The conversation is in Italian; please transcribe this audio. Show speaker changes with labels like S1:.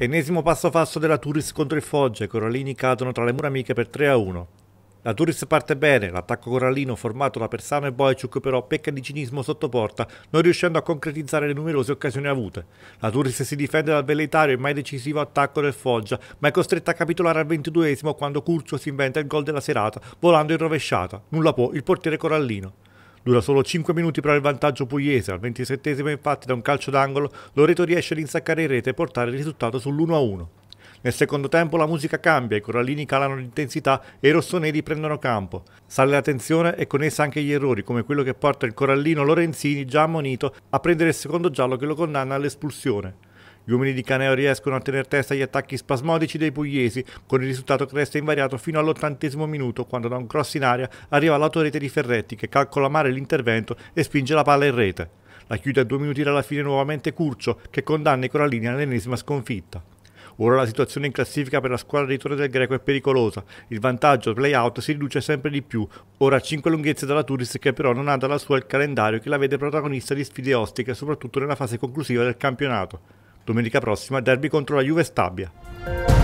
S1: Ennesimo passo falso della Turis contro il Foggia, i Corallini cadono tra le mura amiche per 3 a 1. La Turis parte bene, l'attacco Corallino formato da Persano e Boiciuk però pecca di cinismo sotto porta, non riuscendo a concretizzare le numerose occasioni avute. La Turis si difende dal velleitario e mai decisivo attacco del Foggia, ma è costretta a capitolare al ventiduesimo quando Curcio si inventa il gol della serata, volando in rovesciata. Nulla può il portiere Corallino. Dura solo 5 minuti però il vantaggio pugliese, al 27 infatti da un calcio d'angolo Loreto riesce ad insaccare in rete e portare il risultato sull'1-1. Nel secondo tempo la musica cambia, i corallini calano l'intensità e i rossoneri prendono campo. Sale la tensione e con essa anche gli errori, come quello che porta il corallino Lorenzini, già ammonito, a prendere il secondo giallo che lo condanna all'espulsione. Gli uomini di Caneo riescono a tenere testa agli attacchi spasmodici dei pugliesi, con il risultato che resta invariato fino all'ottantesimo minuto, quando da un cross in aria arriva l'autorete di Ferretti che calcola male l'intervento e spinge la palla in rete. La chiude a due minuti dalla fine nuovamente Curcio, che condanna i Corallini all'ennesima sconfitta. Ora la situazione in classifica per la squadra di Torre del Greco è pericolosa, il vantaggio play-out si riduce sempre di più, ora a 5 lunghezze dalla Turis che però non ha dalla sua il calendario che la vede protagonista di sfide ostiche soprattutto nella fase conclusiva del campionato domenica prossima derby contro la Juve Stabia.